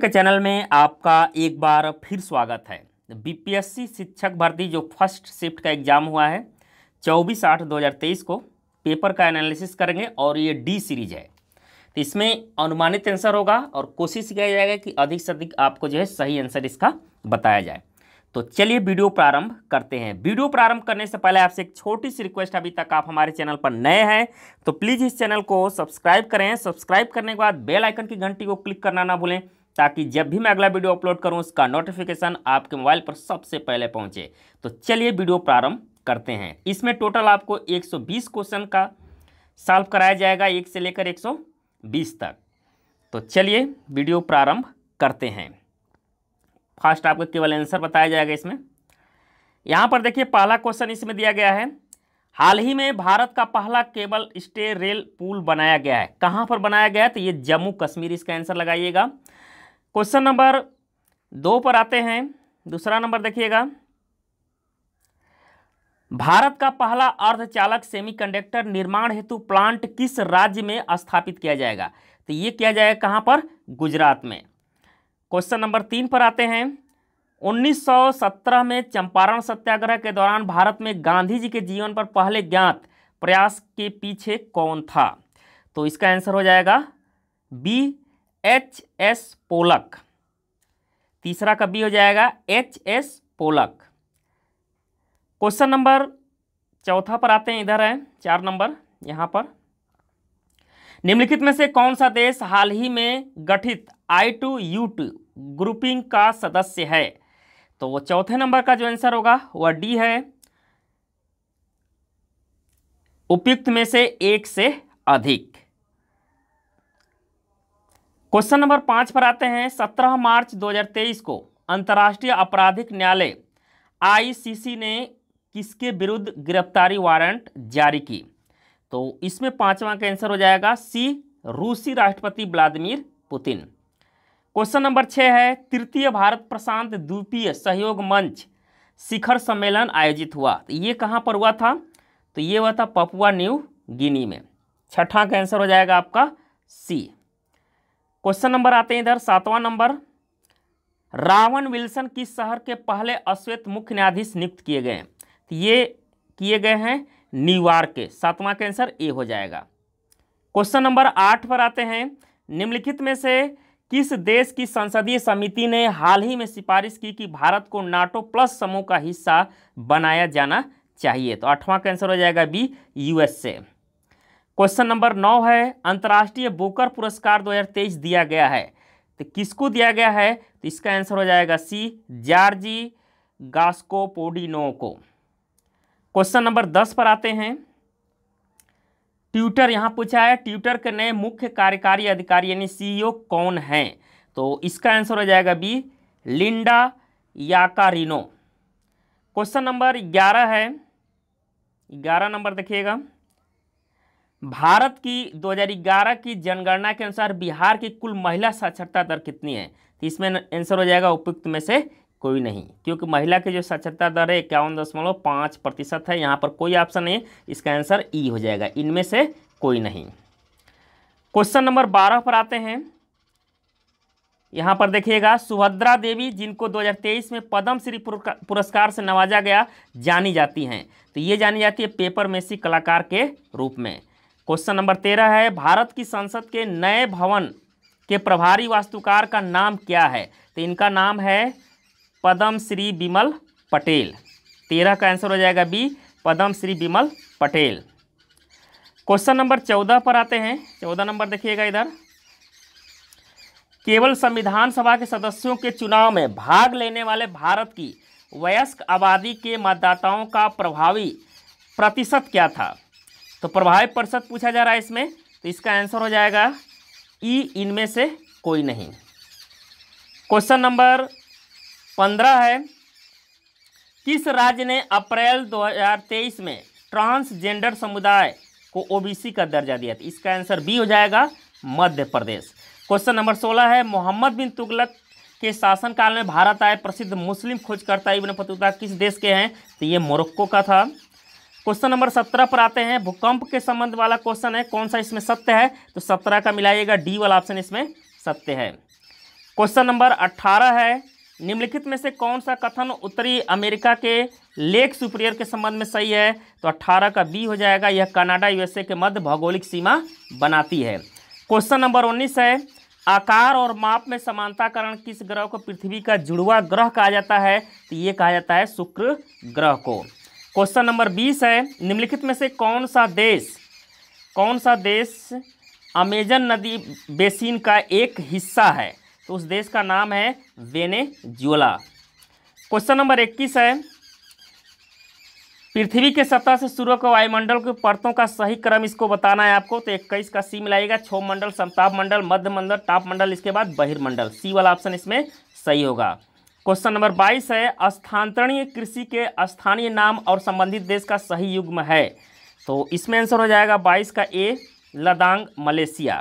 के चैनल में आपका एक बार फिर स्वागत है बीपीएससी शिक्षक भर्ती जो फर्स्ट शिफ्ट का एग्ज़ाम हुआ है चौबीस आठ 2023 को पेपर का एनालिसिस करेंगे और ये डी सीरीज है तो इसमें अनुमानित आंसर होगा और कोशिश किया जाएगा कि अधिक से अधिक आपको जो है सही आंसर इसका बताया जाए तो चलिए वीडियो प्रारंभ करते हैं वीडियो प्रारंभ करने से पहले आपसे एक छोटी सी रिक्वेस्ट अभी तक आप हमारे चैनल पर नए हैं तो प्लीज़ इस चैनल को सब्सक्राइब करें सब्सक्राइब करने के बाद बेल आइकन की घंटी को क्लिक करना ना भूलें ताकि जब भी मैं अगला वीडियो अपलोड करूँ उसका नोटिफिकेशन आपके मोबाइल पर सबसे पहले पहुँचे तो चलिए वीडियो प्रारंभ करते हैं इसमें टोटल आपको एक क्वेश्चन का सॉल्व कराया जाएगा एक से लेकर एक तक तो चलिए वीडियो प्रारंभ करते हैं फास्ट आपको केवल आंसर बताया जाएगा इसमें यहाँ पर देखिए पहला क्वेश्चन इसमें दिया गया है हाल ही में भारत का पहला केबल स्टे रेल पुल बनाया गया है कहाँ पर बनाया गया है तो ये जम्मू कश्मीर इसका आंसर लगाइएगा क्वेश्चन नंबर दो पर आते हैं दूसरा नंबर देखिएगा भारत का पहला अर्धचालक सेमीकंडक्टर निर्माण हेतु प्लांट किस राज्य में स्थापित किया जाएगा तो ये किया जाएगा कहाँ पर गुजरात में क्वेश्चन नंबर तीन पर आते हैं 1917 में चंपारण सत्याग्रह के दौरान भारत में गांधी जी के जीवन पर पहले ज्ञात प्रयास के पीछे कौन था तो इसका आंसर हो जाएगा बी एच एस पोलक तीसरा का हो जाएगा H S Polak question number चौथा पर आते हैं इधर है चार नंबर यहां पर निम्नलिखित में से कौन सा देश हाल ही में गठित I two U two grouping का सदस्य है तो वो चौथे नंबर का जो आंसर होगा वह डी है उपयुक्त में से एक से अधिक क्वेश्चन नंबर पाँच पर आते हैं सत्रह मार्च 2023 को अंतर्राष्ट्रीय आपराधिक न्यायालय आईसीसी ने किसके विरुद्ध गिरफ्तारी वारंट जारी की तो इसमें पांचवा का आंसर हो जाएगा सी रूसी राष्ट्रपति व्लादिमीर पुतिन क्वेश्चन नंबर छः है तृतीय भारत प्रशांत द्वीपीय सहयोग मंच शिखर सम्मेलन आयोजित हुआ तो ये कहाँ पर हुआ था तो ये हुआ था पपुआ न्यू गिनी में छठा का आंसर हो जाएगा आपका सी क्वेश्चन नंबर आते हैं इधर सातवां नंबर रावण विल्सन किस शहर के पहले अश्वेत मुख्य न्यायाधीश नियुक्त किए गए हैं तो ये किए गए हैं न्यूयॉर्क के सातवां का आंसर ए हो जाएगा क्वेश्चन नंबर आठ पर आते हैं निम्नलिखित में से किस देश की संसदीय समिति ने हाल ही में सिफारिश की कि भारत को नाटो प्लस समूह का हिस्सा बनाया जाना चाहिए तो आठवां का आंसर हो जाएगा बी यूएसए क्वेश्चन नंबर नौ है अंतर्राष्ट्रीय बोकर पुरस्कार 2023 दिया गया है तो किसको दिया गया है तो इसका आंसर हो जाएगा सी जार्जी गास्कोपोडिनो को क्वेश्चन नंबर दस पर आते हैं ट्यूटर यहाँ पूछा है ट्यूटर के नए मुख्य कार्यकारी अधिकारी यानी सीईओ e कौन हैं तो इसका आंसर हो जाएगा B Linda Yaccarino question number ग्यारह है ग्यारह नंबर देखिएगा भारत की 2011 की जनगणना के अनुसार बिहार की कुल महिला साक्षरता दर कितनी है तो इसमें आंसर हो जाएगा उपयुक्त में से कोई नहीं क्योंकि महिला की जो साक्षरता दर है इक्यावन दशमलव पाँच प्रतिशत है यहाँ पर कोई ऑप्शन नहीं इसका आंसर ई e हो जाएगा इनमें से कोई नहीं क्वेश्चन नंबर बारह पर आते हैं यहाँ पर देखिएगा सुभद्रा देवी जिनको 2023 में पद्म श्री पुरस्कार से नवाजा गया जानी जाती हैं तो ये जानी जाती है पेपर मेसी कलाकार के रूप में क्वेश्चन नंबर तेरह है भारत की संसद के नए भवन के प्रभारी वास्तुकार का नाम क्या है तो इनका नाम है पदम श्री बिमल पटेल तेरह का आंसर हो जाएगा B Padma Shri Bimal Patel question number चौदह पर आते हैं चौदह नंबर देखिएगा इधर केवल संविधान सभा के सदस्यों के चुनाव में भाग लेने वाले भारत की वयस्क आबादी के मतदाताओं का प्रभावी प्रतिशत क्या था तो प्रभावी परिषद पूछा जा रहा है इसमें तो इसका आंसर हो जाएगा ई इनमें से कोई नहीं क्वेश्चन नंबर पंद्रह है किस राज्य ने अप्रैल 2023 में ट्रांसजेंडर समुदाय को ओबीसी का दर्जा दिया था तो इसका आंसर बी हो जाएगा मध्य प्रदेश क्वेश्चन नंबर सोलह है मोहम्मद बिन तुगलक के शासनकाल में भारत आए प्रसिद्ध मुस्लिम खोजकर्ता इब्न पतूता किस देश के हैं तो ये मोरक्को का था क्वेश्चन नंबर सत्रह पर आते हैं भूकंप के संबंध वाला क्वेश्चन है कौन सा इसमें सत्य है तो सत्रह का मिलाइएगा डी वाला ऑप्शन इसमें सत्य है क्वेश्चन नंबर अट्ठारह है निम्नलिखित में से कौन सा कथन उत्तरी अमेरिका के लेक सुप्रियर के संबंध में सही है तो अट्ठारह का बी हो जाएगा यह कनाडा यूएसए के मध्य भौगोलिक सीमा बनाती है क्वेश्चन नंबर उन्नीस है आकार और माप में समानताकरण किस ग्रह को पृथ्वी का जुड़वा ग्रह कहा जाता है तो ये कहा जाता है शुक्र ग्रह को क्वेश्चन नंबर बीस है निम्नलिखित में से कौन सा देश कौन सा देश अमेजन नदी बेसिन का एक हिस्सा है तो उस देश का नाम है वेनेजुएला क्वेश्चन नंबर इक्कीस है पृथ्वी के सतह से सूर्य को वायुमंडल के परतों का सही क्रम इसको बताना है आपको तो इक्कीस का सी मिलाएगा छो मंडल संताप मंडल मध्य मंडल ताप मंडल इसके बाद बहिर्मंडल सी वाला ऑप्शन इसमें सही होगा क्वेश्चन नंबर बाईस है स्थानांतरणीय कृषि के स्थानीय नाम और संबंधित देश का सही युग्म है तो इसमें आंसर हो जाएगा बाईस का A Ladang Malaysia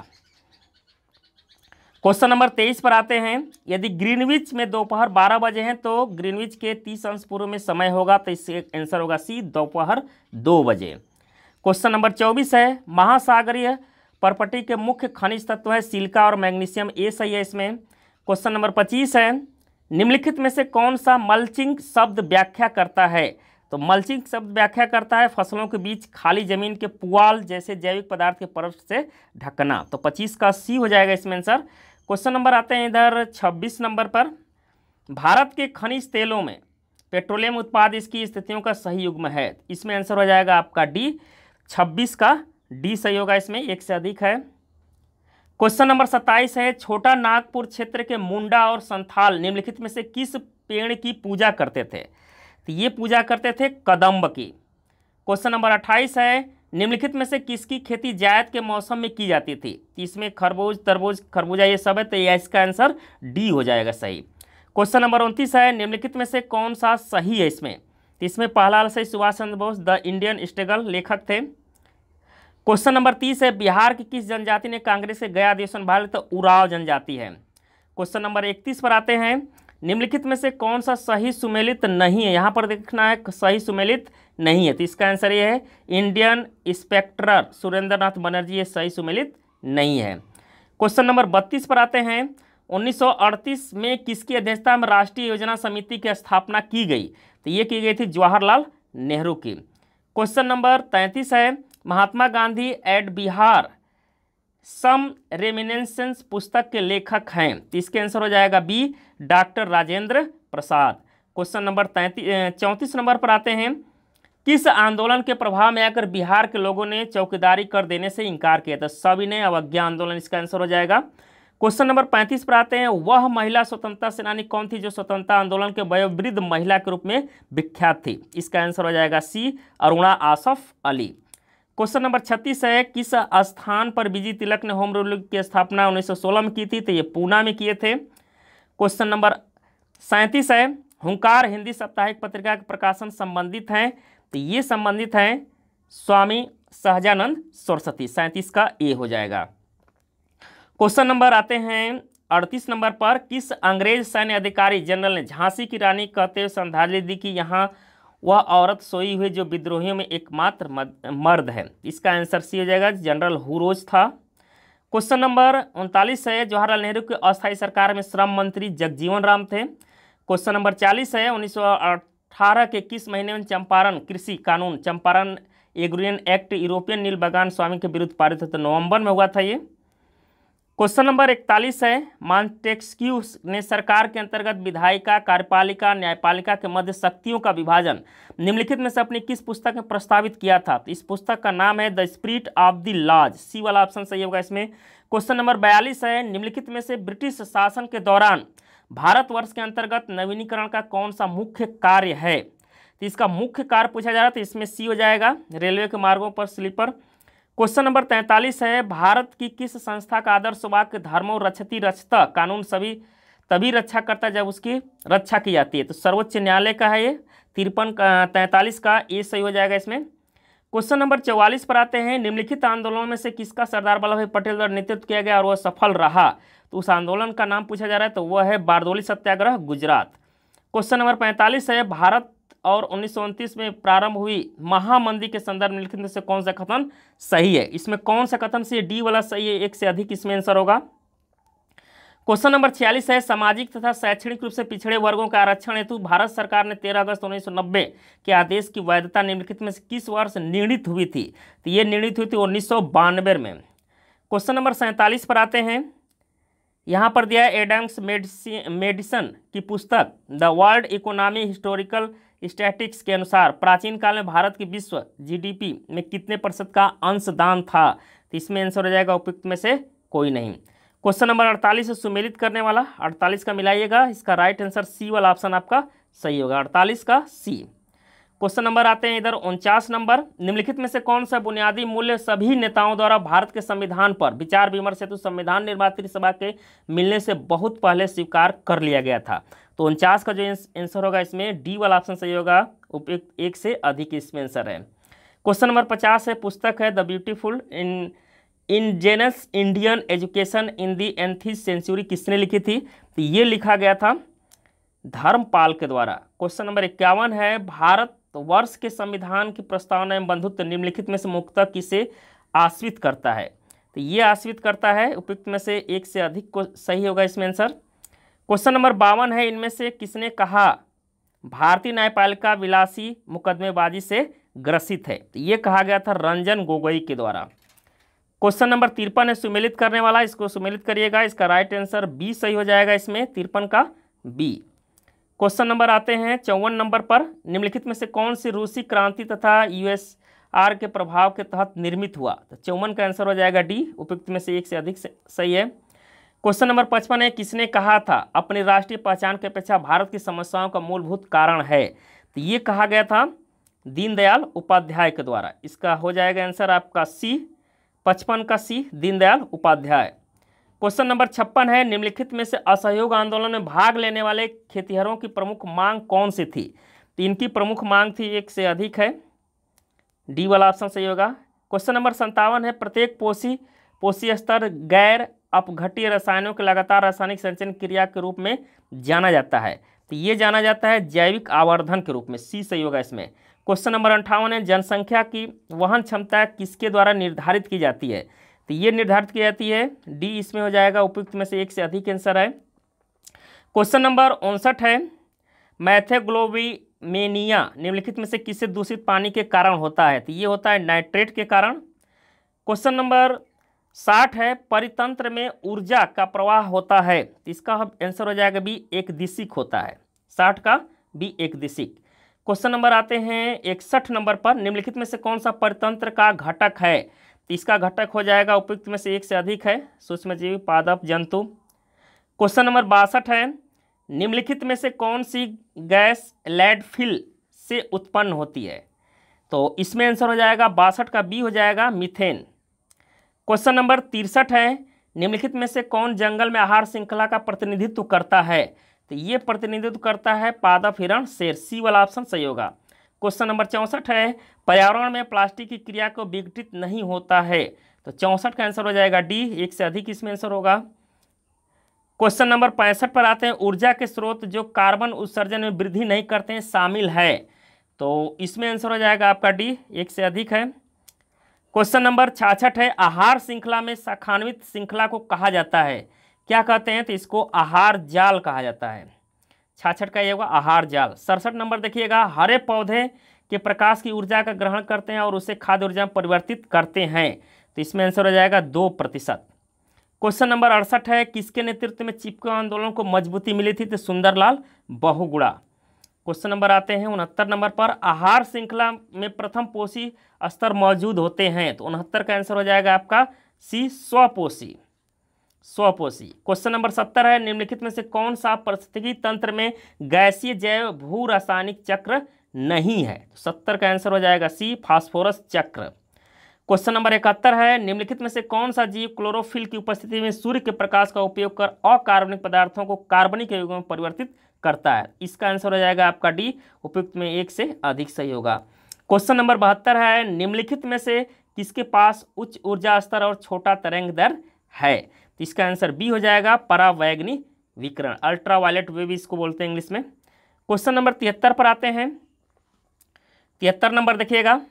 question number तेईस पर आते हैं यदि ग्रीनविच में दोपहर बारह बजे हैं तो ग्रीनविच के तीस अंश पूर्व में समय होगा तो इससे आंसर होगा सी दोपहर दो बजे क्वेश्चन नंबर चौबीस है महासागरीय परपटी के मुख्य खनिज तत्व है सिल्का और मैग्नीशियम ए सही है इसमें क्वेश्चन नंबर पच्चीस है निम्नलिखित में से कौन सा मल्चिंग शब्द व्याख्या करता है तो मल्चिंग शब्द व्याख्या करता है फसलों के बीच खाली जमीन के पुआल जैसे जैविक पदार्थ के परत से ढकना तो 25 का सी हो जाएगा इसमें आंसर क्वेश्चन नंबर आते हैं इधर 26 नंबर पर भारत के खनिज तेलों में पेट्रोलियम उत्पाद इसकी स्थितियों का सही युग्म है इसमें आंसर हो जाएगा आपका डी 26 का डी सही होगा इसमें एक से अधिक है क्वेश्चन नंबर सत्ताईस है छोटा नागपुर क्षेत्र के मुंडा और संथाल निम्नलिखित में से किस पेड़ की पूजा करते थे तो ये पूजा करते थे कदम्ब की क्वेश्चन नंबर अट्ठाईस है निम्नलिखित में से किसकी खेती जायद के मौसम में की जाती थी तो इसमें खरबूज तरबूज खरबूजा ये सब है तो यह इसका आंसर डी हो जाएगा सही क्वेश्चन नंबर उनतीस है निम्नलिखित में से कौन सा सही है इसमें तो इसमें पहला सही Subhash Chandra Bose the Indian struggle लेखक थे क्वेश्चन नंबर तीस है बिहार की किस जनजाति ने कांग्रेस से गया देश भारत तो उराव जनजाति है क्वेश्चन नंबर इकतीस पर आते हैं निम्नलिखित में से कौन सा सही सुमेलित नहीं है यहाँ पर देखना है सही सुमेलित नहीं है तो इसका आंसर ये है इंडियन इंस्पेक्टर सुरेंद्र नाथ बनर्जी ये सही सुमेलित नहीं है क्वेश्चन नंबर बत्तीस पर आते हैं 1938 में किसकी अध्यक्षता में राष्ट्रीय योजना समिति की स्थापना की गई तो ये की गई थी जवाहरलाल नेहरू की क्वेश्चन नंबर तैंतीस है Mahatma Gandhi at Bihar some reminiscences पुस्तक के लेखक हैं तो इसके आंसर हो जाएगा B doctor Rajendra Prasad question number तैंतीस चौंतीस नंबर पर आते हैं किस आंदोलन के प्रभाव में आकर बिहार के लोगों ने चौकीदारी कर देने से इनकार किया था तो सविनय अवज्ञा आंदोलन इसका आंसर हो जाएगा क्वेश्चन नंबर पैंतीस पर आते हैं वह महिला स्वतंत्रता सेनानी कौन थी जो स्वतंत्रता आंदोलन के वयोवृद्ध महिला के रूप में विख्यात थी इसका आंसर हो जाएगा C Aruna Asaf Ali question number छत्तीस है किस स्थान पर बीजी तिलक ने होम रूल की स्थापना 1916 में की थी तो ये पूना में किए थे क्वेश्चन नंबर सैंतीस है हुंकार हिंदी साप्ताहिक पत्रिका के प्रकाशन संबंधित हैं तो ये संबंधित हैं स्वामी सहजानंद सरस्वती सैंतीस का ए हो जाएगा क्वेश्चन नंबर आते हैं अड़तीस नंबर पर किस अंग्रेज सैन्य अधिकारी जनरल ने झांसी की रानी कहते हुए श्रद्धांजलि दी कि यहाँ वह औरत सोई हुई जो विद्रोहियों में एकमात्र मर्द है इसका आंसर सी हो जाएगा जनरल हुरोज था क्वेश्चन नंबर उनतालीस है जवाहरलाल नेहरू की अस्थायी सरकार में श्रम मंत्री जगजीवन राम थे क्वेश्चन नंबर चालीस है उन्नीस के किस महीने में चंपारण कृषि कानून चंपारण एग्रीन एक्ट यूरोपियन नील बगान स्वामी के विरुद्ध पारित होते तो नवंबर में हुआ था ये क्वेश्चन नंबर इकतालीस है मानटेक्सक्यू ने सरकार के अंतर्गत विधायिका कार्यपालिका न्यायपालिका के मध्य शक्तियों का विभाजन निम्नलिखित में से अपनी किस पुस्तक में प्रस्तावित किया था तो इस पुस्तक का नाम है the spirit of the laws C वाला ऑप्शन सही होगा इसमें क्वेश्चन नंबर बयालीस है निम्नलिखित में से ब्रिटिश शासन के दौरान भारतवर्ष के अंतर्गत नवीनीकरण का कौन सा मुख्य कार्य है तो इसका मुख्य कार्य पूछा जा रहा है तो इसमें सी हो जाएगा रेलवे के मार्गों पर स्लीपर क्वेश्चन नंबर तैंतालीस है भारत की किस संस्था का आदर्श वाक्य धर्मो रक्षति रक्षता कानून सभी तभी रक्षा करता है जब उसकी रक्षा की जाती है तो सर्वोच्च न्यायालय का है ये तिरपन तैंतालीस का ए सही हो जाएगा इसमें क्वेश्चन नंबर चौवालीस पर आते हैं निम्नलिखित आंदोलनों में से किसका सरदार वल्लभ भाई पटेल द्वारा नेतृत्व किया गया और वह सफल रहा तो उस आंदोलन का नाम पूछा जा रहा है तो वह है बारदोली सत्याग्रह गुजरात क्वेश्चन नंबर पैंतालीस है भारत और उन्नीस में प्रारंभ हुई महामंदी के संदर्भ में लिखित से कौन सा कथन सही है इसमें कौन सा कथन सही डी वाला सही है एक से अधिक इसमें आंसर होगा क्वेश्चन नंबर छियालीस है सामाजिक तथा शैक्षणिक रूप से पिछड़े वर्गों के आरक्षण हेतु भारत सरकार ने 13 अगस्त 1990 के आदेश की वैधता निम्नलिखित में से किस वर्ष निर्णित हुई थी तो ये निर्णित हुई थी उन्नीस में क्वेश्चन नंबर सैंतालीस पर आते हैं यहाँ पर दिया है एडम्स मेडिसन की पुस्तक the world economy historical statistics के अनुसार प्राचीन काल में भारत की विश्व जीडीपी में कितने प्रतिशत का अंशदान था तो इसमें आंसर हो जाएगा उपयुक्त में से कोई नहीं क्वेश्चन नंबर 48 से सुमेलित करने वाला 48 का मिलाइएगा इसका राइट आंसर सी वाला ऑप्शन आपका सही होगा 48 का सी क्वेश्चन नंबर आते हैं इधर उनचास नंबर निम्नलिखित में से कौन सा बुनियादी मूल्य सभी नेताओं द्वारा भारत के संविधान पर विचार विमर्श हेतु संविधान निर्मात सभा के मिलने से बहुत पहले स्वीकार कर लिया गया था तो उनचास का जो आंसर होगा इसमें डी वाला ऑप्शन सही होगा उपयुक्त एक से अधिक इसमें आंसर है क्वेश्चन नंबर पचास है पुस्तक है the beautiful indigenous Indian education in the eighteenth century किसने लिखी थी तो ये लिखा गया था धर्मपाल के द्वारा क्वेश्चन नंबर इक्यावन है भारत वर्ष के संविधान की प्रस्तावना एवं बंधुत्व निम्नलिखित में से मुक्त किसे आश्रित करता है तो ये आश्रित करता है उपयुक्त में से एक से अधिक को सही होगा इसमें आंसर क्वेश्चन नंबर बावन है इनमें से किसने कहा भारतीय न्यायपालिका विलासी मुकदमेबाजी से ग्रसित है तो ये कहा गया था रंजन गोगोई के द्वारा क्वेश्चन नंबर तिरपन है सुमेलित करने वाला इसको सुमेलित करिएगा इसका राइट आंसर बी सही हो जाएगा इसमें तिरपन का बी क्वेश्चन नंबर आते हैं चौवन नंबर पर निम्नलिखित में से कौन सी रूसी क्रांति तथा यूएस आर के प्रभाव के तहत निर्मित हुआ तो चौवन का आंसर हो जाएगा डी उपयुक्त में से एक से अधिक से, सही है क्वेश्चन नंबर पचपन है किसने कहा था अपनी राष्ट्रीय पहचान की अपेक्षा भारत की समस्याओं का मूलभूत कारण है तो ये कहा गया था दीनदयाल उपाध्याय के द्वारा इसका हो जाएगा आंसर आपका सी पचपन का C Deendayal Upadhyay question number छप्पन है निम्नलिखित में से असहयोग आंदोलन में भाग लेने वाले खेतिहरों की प्रमुख मांग कौन सी थी तो इनकी प्रमुख मांग थी एक से अधिक है डी वाला ऑप्शन सही होगा क्वेश्चन नंबर संतावन है प्रत्येक पोषी पोषी स्तर गैर अपघटीय रसायनों के लगातार रासायनिक संचयन क्रिया के रूप में जाना जाता है तो ये जाना जाता है जैविक आवर्धन के रूप में सी सही होगा इसमें क्वेश्चन नंबर अंठावन है जनसंख्या की वहन क्षमता किसके द्वारा निर्धारित की जाती है तो ये निर्धारित की जाती है डी इसमें हो जाएगा उपयुक्त में से एक से अधिक आंसर है क्वेश्चन नंबर उनसठ है मैथेग्लोबीमेनिया निम्नलिखित में से किससे दूषित पानी के कारण होता है तो ये होता है नाइट्रेट के कारण क्वेश्चन नंबर साठ है परितंत्र में ऊर्जा का प्रवाह होता है तो इसका आंसर हो जाएगा बी एक दिशिक होता है साठ का बी एक दिशिक क्वेश्चन नंबर आते हैं इकसठ नंबर पर निम्नलिखित में से कौन सा परितंत्र का घटक है तो इसका घटक हो जाएगा उपयुक्त में से एक से अधिक है सूक्ष्मजीवी पादप जंतु क्वेश्चन नंबर बासठ है निम्नलिखित में से कौन सी गैस लैडफिल से उत्पन्न होती है तो इसमें आंसर हो जाएगा बासठ का बी हो जाएगा मिथेन क्वेश्चन नंबर तिरसठ है निम्नलिखित में से कौन जंगल में आहार श्रृंखला का प्रतिनिधित्व करता है तो ये प्रतिनिधित्व करता है पादप हिरण शेर सी वाला ऑप्शन सही होगा क्वेश्चन नंबर चौंसठ है पर्यावरण में प्लास्टिक की क्रिया को विघटित नहीं होता है तो चौंसठ का आंसर हो जाएगा डी एक से अधिक इसमें आंसर होगा क्वेश्चन नंबर पैंसठ पर आते हैं ऊर्जा के स्रोत जो कार्बन उत्सर्जन में वृद्धि नहीं करते हैं शामिल है तो इसमें आंसर हो जाएगा आपका डी एक से अधिक है क्वेश्चन नंबर छाछठ है आहार श्रृंखला में शाखान्वित श्रृंखला को कहा जाता है क्या कहते हैं तो इसको आहार जाल कहा जाता है छाछठ का ये होगा आहार जाल सड़सठ नंबर देखिएगा हरे पौधे के प्रकाश की ऊर्जा का ग्रहण करते हैं और उसे खाद्य ऊर्जा में परिवर्तित करते हैं तो इसमें आंसर हो जाएगा दो प्रतिशत क्वेश्चन नंबर अड़सठ है किसके नेतृत्व में चिपको आंदोलन को मजबूती मिली थी तो सुंदरलाल बहुगुड़ा क्वेश्चन नंबर आते हैं उनहत्तर नंबर पर आहार श्रृंखला में प्रथम पोषी स्तर मौजूद होते हैं तो उनहत्तर का आंसर हो जाएगा आपका सी स्वपोषी स्वपोषी क्वेश्चन नंबर सत्तर है निम्नलिखित में से कौन सा परिस्थिति तंत्र में गैसीय जैव भू रासायनिक चक्र नहीं है तो सत्तर का आंसर हो जाएगा सी फास्फोरस चक्र क्वेश्चन नंबर इकहत्तर है निम्नलिखित में से कौन सा जीव क्लोरोफिल की उपस्थिति में सूर्य के प्रकाश का उपयोग कर अकार्बनिक पदार्थों को कार्बनिक युग में परिवर्तित करता है इसका आंसर हो जाएगा आपका डी उपयुक्त में एक से अधिक सही होगा क्वेश्चन नंबर बहत्तर है निम्नलिखित में से किसके पास उच्च ऊर्जा स्तर और छोटा तरंग दर है तो इसका आंसर बी हो जाएगा परावैग्नि विकरण अल्ट्रावायलेट वेव इसको बोलते हैं इंग्लिश में क्वेश्चन नंबर तिहत्तर पर आते हैं तिहत्तर नंबर देखिएगा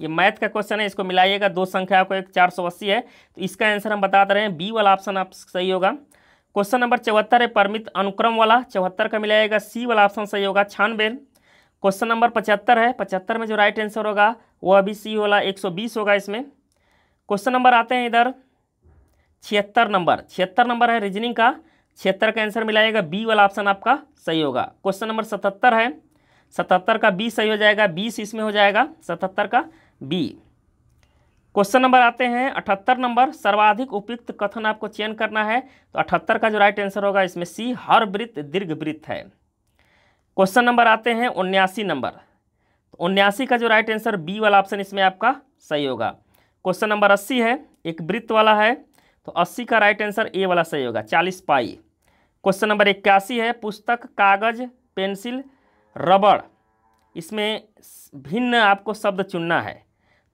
ये मैथ का क्वेश्चन है इसको मिलाइएगा दो संख्या को एक चार सौ अस्सी है तो इसका आंसर हम बता रहे हैं बी वाला ऑप्शन आप सही होगा क्वेश्चन नंबर चौहत्तर है परमित अनुक्रम वाला चौहत्तर का मिला जाएगा सी वाला ऑप्शन सही होगा छानबे क्वेश्चन नंबर पचहत्तर है पचहत्तर में जो राइट आंसर होगा वो अभी सी वाला एक सौ बीस होगा इसमें क्वेश्चन नंबर आते हैं इधर छिहत्तर नंबर छिहत्तर नंबर है रीजनिंग का छिहत्तर का आंसर मिला जाएगा बी वाला ऑप्शन आपका सही होगा क्वेश्चन नंबर सतहत्तर है सतहत्तर का बी सही हो जाएगा बीस इसमें हो जाएगा सतहत्तर का बी क्वेश्चन नंबर आते हैं अठहत्तर नंबर सर्वाधिक उपयुक्त कथन आपको चयन करना है तो अठहत्तर का जो राइट आंसर होगा इसमें सी हर वृत्त दीर्घ वृत्त है क्वेश्चन नंबर आते हैं उन्यासी नंबर तो उन्यासी का जो राइट आंसर बी वाला ऑप्शन इसमें आपका सही होगा क्वेश्चन नंबर अस्सी है एक वृत्त वाला है तो अस्सी का राइट आंसर ए वाला सही होगा चालीस पाई क्वेश्चन नंबर इक्यासी है पुस्तक कागज पेंसिल रबड़ इसमें भिन्न आपको शब्द चुनना है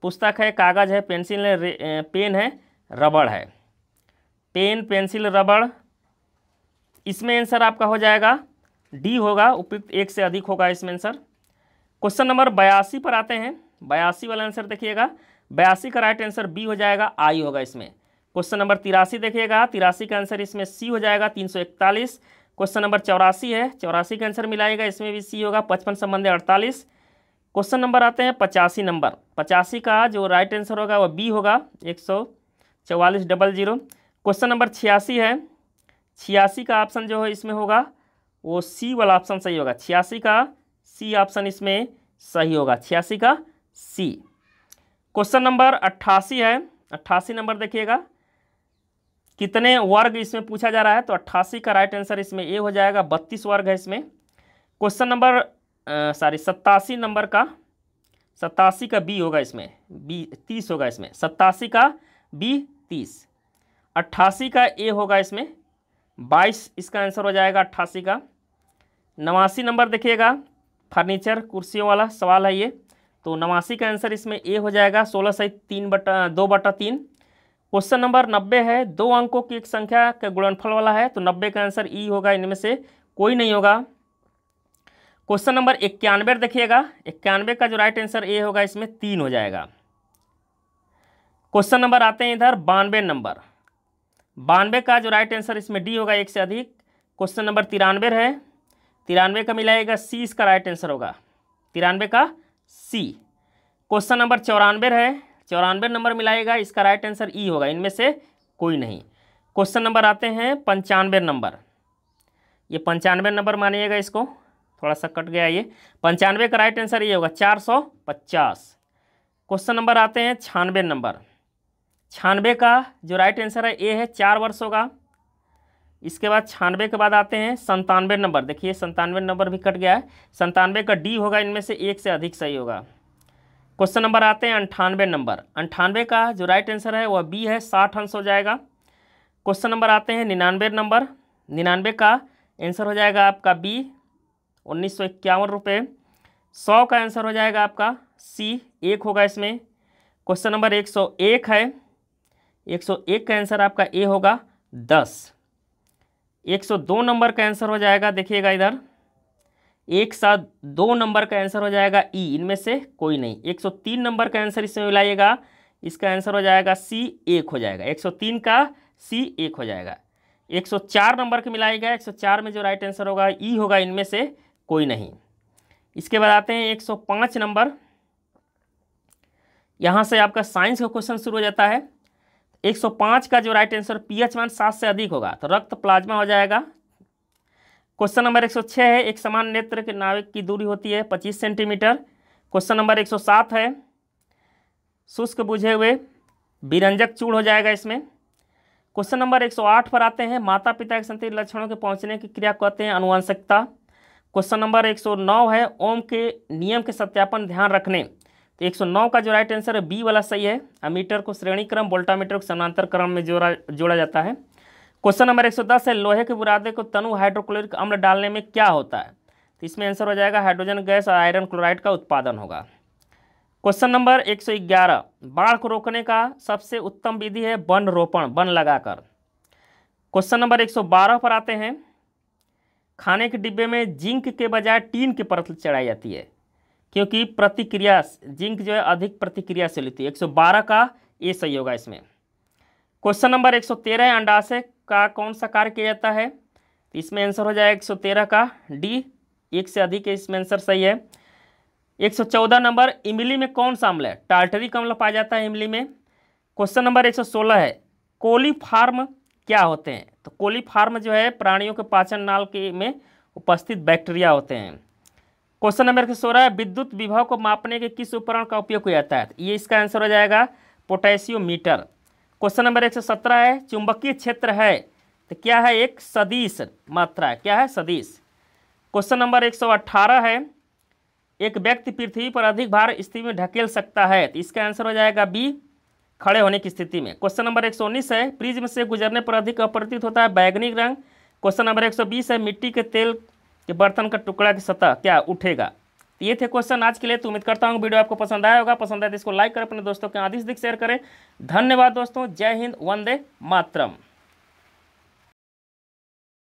पुस्तक है कागज़ है पेंसिल है पेन है रबड़ है पेन पेंसिल रबड़ इसमें आंसर आपका हो जाएगा डी होगा उपयुक्त एक से अधिक होगा इसमें आंसर क्वेश्चन नंबर बयासी पर आते हैं बयासी वाला आंसर देखिएगा बयासी का राइट आंसर बी हो जाएगा आई होगा इसमें क्वेश्चन नंबर तिरासी देखिएगा तिरासी का आंसर इसमें सी हो जाएगा तीन सौ इकतालीस क्वेश्चन नंबर चौरासी है चौरासी का आंसर मिलाएगा इसमें भी सी होगा पचपन संबंधी अड़तालीस क्वेश्चन नंबर आते हैं पचासी नंबर पचासी का जो राइट आंसर होगा वह बी होगा एक सौ चौवालीस डबल जीरो क्वेश्चन नंबर छियासी है छियासी का ऑप्शन जो है इसमें होगा वो सी वाला ऑप्शन सही होगा छियासी का सी ऑप्शन इसमें सही होगा छियासी का सी क्वेश्चन नंबर अट्ठासी है अट्ठासी नंबर देखिएगा कितने वर्ग इसमें पूछा जा रहा है तो अट्ठासी का राइट आंसर इसमें ए हो जाएगा बत्तीस वर्ग है इसमें क्वेश्चन नंबर सॉरी सत्तासी नंबर का सत्तासी का बी होगा इसमें बी तीस होगा इसमें सत्तासी का बी तीस अट्ठासी का ए होगा इसमें बाईस इसका आंसर हो जाएगा अट्ठासी का नवासी नंबर देखिएगा फर्नीचर कुर्सियों वाला सवाल है ये तो नवासी का आंसर इसमें ए हो जाएगा सोलह सही तीन बटा दो बटा तीन क्वेश्चन नंबर नब्बे है दो अंकों की एक संख्या का गुणनफल वाला है तो नब्बे का आंसर ई e होगा इनमें से कोई नहीं होगा क्वेश्चन नंबर इक्यानवे देखिएगा इक्यानवे का जो राइट आंसर ए होगा इसमें तीन हो जाएगा क्वेश्चन नंबर आते हैं इधर बानवे नंबर बानवे का जो राइट आंसर इसमें डी होगा एक से अधिक क्वेश्चन नंबर तिरानवे है तिरानवे का मिलाएगा सी इसका राइट आंसर होगा तिरानवे का सी क्वेश्चन नंबर चौरानवे है चौरानवे नंबर मिलाएगा इसका राइट आंसर ई होगा इनमें से कोई नहीं क्वेश्चन नंबर आते हैं पंचानवे नंबर ये पंचानवे नंबर मानिएगा इसको थोड़ा सा कट गया ये पंचानवे का राइट आंसर ये होगा चार सौ पचास क्वेश्चन नंबर आते हैं छानवे नंबर छानवे का जो राइट आंसर है ए है चार वर्षों का इसके बाद छानवे के बाद आते हैं संतानवे नंबर देखिए संतानवे नंबर भी कट गया है संतानवे का डी होगा इनमें से एक से अधिक सही होगा क्वेश्चन नंबर आते हैं अंठानवे नंबर अंठानवे का जो राइट आंसर है वह बी है साठ अंश हो जाएगा क्वेश्चन नंबर आते हैं निन्यानवे नंबर निन्यानवे का आंसर हो जाएगा आपका बी उन्नीस सौ इक्यावन रुपये सौ का आंसर हो जाएगा आपका सी एक होगा इसमें क्वेश्चन नंबर एक सौ एक है एक सौ एक का आंसर आपका ए होगा दस एक सौ दो नंबर का आंसर हो जाएगा देखिएगा इधर एक साथ दो नंबर का आंसर हो जाएगा ई इनमें से कोई नहीं एक सौ तीन नंबर का आंसर इसमें मिलाइएगा इसका आंसर हो जाएगा सी एक हो जाएगा एक सौ तीन का सी एक हो जाएगा एक सौ चार नंबर के मिलाएगा एक सौ चार में जो राइट आंसर होगा ई होगा इनमें से कोई नहीं इसके बाद आते हैं 105 नंबर यहाँ से आपका साइंस का क्वेश्चन शुरू हो जाता है 105 का जो राइट आंसर पी एच मान सात से अधिक होगा तो रक्त प्लाज्मा हो जाएगा क्वेश्चन नंबर 106 है एक समान नेत्र के नाविक की दूरी होती है 25 सेंटीमीटर क्वेश्चन नंबर 107 है शुष्क बुझे हुए बिरंजक चूड़ हो जाएगा इसमें क्वेश्चन नंबर 108 पर आते हैं माता पिता के संतुलित लक्षणों के पहुंचने की क्रिया कहते हैं अनुवंशिकता क्वेश्चन नंबर 109 है ओम के नियम के सत्यापन ध्यान रखने तो 109 का जो राइट आंसर है बी वाला सही है अमीटर को श्रेणी क्रम वोल्टामीटर को समानांतर क्रम में जोड़ा जोड़ा जाता है क्वेश्चन नंबर 110 है लोहे के बुरादे को तनु हाइड्रोक्लोरिक अम्ल डालने में क्या होता है तो इसमें आंसर हो जाएगा हाइड्रोजन गैस और आयरन क्लोराइड का उत्पादन होगा क्वेश्चन नंबर ग्यारह बाढ़ को रोकने का सबसे उत्तम विधि है वन रोपण वन लगाकर क्वेश्चन नंबर बारह पर आते हैं खाने के डिब्बे में जिंक के बजाय टीन की परत चढ़ाई जाती है क्योंकि प्रतिक्रिया जिंक जो है अधिक प्रतिक्रिया से लेती है 112 का ए सही होगा इसमें क्वेश्चन नंबर 113 है अंडाशय का कौन सा कार्य किया जाता है तो इसमें आंसर हो जाएगा 113 का डी एक से अधिक है इसमें आंसर सही है 114 नंबर इमली में कौन सा अम्ल है टार्टरी का अम्ल पाया जाता है इमली में क्वेश्चन नंबर 116 है कोली फार्म क्या होते हैं तो कोलीफार्म जो है प्राणियों के पाचन नाल के में उपस्थित बैक्टीरिया होते हैं क्वेश्चन नंबर सोलह विद्युत विभव को मापने के किस उपकरण का उपयोग किया जाता है तो ये इसका आंसर हो जाएगा मीटर क्वेश्चन नंबर एक सौ सत्रह है चुंबकीय क्षेत्र है तो क्या है एक सदीश मात्रा क्या है सदीश क्वेश्चन नंबर एक सौ है एक व्यक्ति पृथ्वी पर अधिक भार स्थिति में ढकेल सकता है तो इसका आंसर हो जाएगा बी खड़े होने की स्थिति में क्वेश्चन नंबर एक है प्रिज्म से गुजरने पर अधिक अप्रतीत होता है बैगनिक रंग क्वेश्चन नंबर एक है मिट्टी के तेल के बर्तन का टुकड़ा की सतह क्या उठेगा ये थे क्वेश्चन आज के लिए तो उम्मीद करता हूँ वीडियो आपको पसंद आया होगा पसंद आया तो इसको लाइक करें अपने दोस्तों के आदिश दिख शेयर करें धन्यवाद दोस्तों जय हिंद वंदे मातरम